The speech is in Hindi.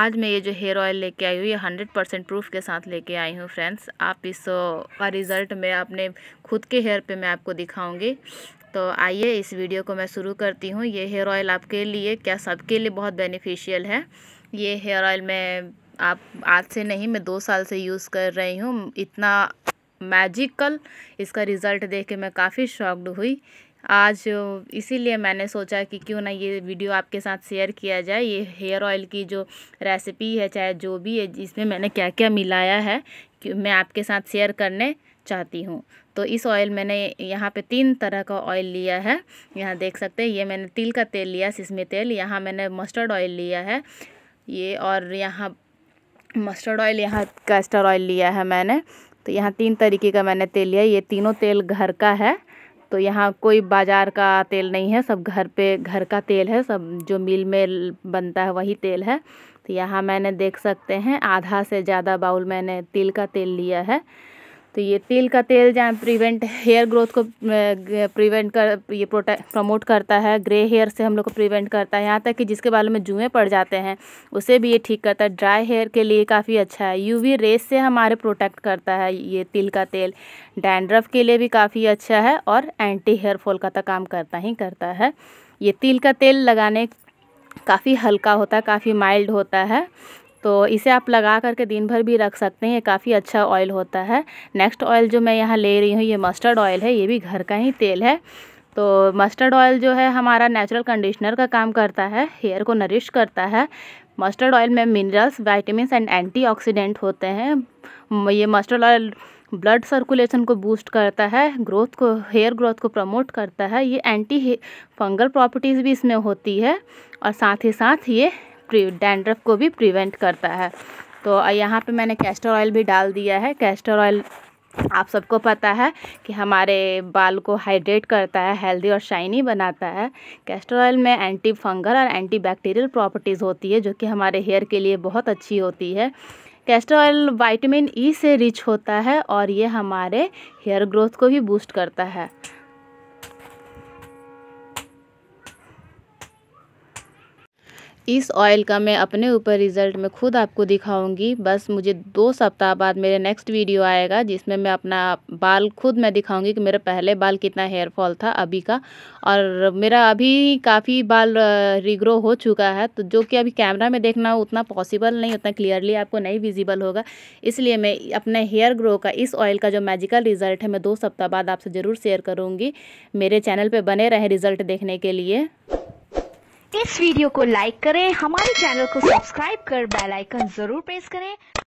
आज मैं ये जो हेयर ऑयल लेके आई हूँ ये हंड्रेड परसेंट प्रूफ के साथ लेके आई हूँ फ्रेंड्स आप इस का रिज़ल्ट मैं अपने खुद के हेयर पे मैं आपको दिखाऊंगी तो आइए इस वीडियो को मैं शुरू करती हूँ ये हेयर ऑयल आपके लिए क्या सबके लिए बहुत बेनिफिशियल है ये हेयर ऑयल मैं आप आज से नहीं मैं दो साल से यूज़ कर रही हूँ इतना मैजिकल इसका रिज़ल्ट देख के मैं काफ़ी शॉक्ड हुई आज इसीलिए मैंने सोचा कि क्यों ना ये वीडियो आपके साथ शेयर किया जाए ये हेयर ऑयल की जो रेसिपी है चाहे जो भी है जिसमें मैंने क्या क्या मिलाया है कि मैं आपके साथ शेयर करने चाहती हूँ तो इस ऑयल मैंने यहाँ पे तीन तरह का ऑयल लिया है यहाँ देख सकते हैं ये मैंने तिल का तेल लिया सिसमी तेल यहाँ मैंने मस्टर्ड ऑयल लिया है ये और यहाँ मस्टर्ड ऑयल यहाँ कैस्टर ऑयल लिया है मैंने तो यहाँ तीन तरीके का मैंने तेल लिया ये तीनों तेल घर का है तो यहाँ कोई बाज़ार का तेल नहीं है सब घर पे घर का तेल है सब जो मिल में बनता है वही तेल है तो यहाँ मैंने देख सकते हैं आधा से ज़्यादा बाउल मैंने तिल का तेल लिया है तो ये तिल का तेल जहाँ प्रिवेंट हेयर ग्रोथ को प्रिवेंट कर ये प्रोटेक्ट प्रमोट करता है ग्रे हेयर से हम लोग को प्रिवेंट करता है यहाँ तक कि जिसके बालों में जुएँ पड़ जाते हैं उसे भी ये ठीक करता है ड्राई हेयर के लिए काफ़ी अच्छा है यूवी रेस से हमारे प्रोटेक्ट करता है ये तिल का तेल डैंड्रफ के लिए भी काफ़ी अच्छा है और एंटी हेयर फॉल का तो काम करता ही करता है ये तिल का तेल लगाने काफ़ी हल्का होता है काफ़ी माइल्ड होता है तो इसे आप लगा करके दिन भर भी रख सकते हैं ये काफ़ी अच्छा ऑयल होता है नेक्स्ट ऑयल जो मैं यहाँ ले रही हूँ ये मस्टर्ड ऑयल है ये भी घर का ही तेल है तो मस्टर्ड ऑयल जो है हमारा नेचुरल कंडीशनर का काम करता है हेयर को नरिश करता है मस्टर्ड ऑयल में मिनरल्स वाइटामिन एंड एंटीऑक्सीडेंट होते हैं ये मस्टर्ड ऑयल ब्लड सर्कुलेशन को बूस्ट करता है ग्रोथ को हेयर ग्रोथ को प्रमोट करता है ये एंटी फंगल प्रॉपर्टीज़ भी इसमें होती है और साथ ही साथ ये डैंड्रफ को भी प्रिवेंट करता है तो यहाँ पे मैंने कैस्टर ऑयल भी डाल दिया है कैस्टर ऑयल आप सबको पता है कि हमारे बाल को हाइड्रेट करता है हेल्दी और शाइनी बनाता है कैस्टर ऑयल में एंटी फंगल और एंटी बैक्टीरियल प्रॉपर्टीज़ होती है जो कि हमारे हेयर के लिए बहुत अच्छी होती है कैस्टर ऑयल वाइटमिन ई से रिच होता है और ये हमारे हेयर ग्रोथ को भी बूस्ट करता है इस ऑयल का मैं अपने ऊपर रिज़ल्ट मैं खुद आपको दिखाऊंगी बस मुझे दो सप्ताह बाद मेरे नेक्स्ट वीडियो आएगा जिसमें मैं अपना बाल खुद मैं दिखाऊंगी कि मेरा पहले बाल कितना हेयर फॉल था अभी का और मेरा अभी काफ़ी बाल रिग्रो हो चुका है तो जो कि अभी कैमरा में देखना उतना पॉसिबल नहीं उतना क्लियरली आपको नहीं विजिबल होगा इसलिए मैं अपने हेयर ग्रो का इस ऑयल का जो मैजिकल रिज़ल्ट है मैं दो सप्ताह बाद आपसे ज़रूर शेयर करूँगी मेरे चैनल पर बने रहें रिज़ल्ट देखने के लिए इस वीडियो को लाइक करें हमारे चैनल को सब्सक्राइब कर बेल आइकन जरूर प्रेस करें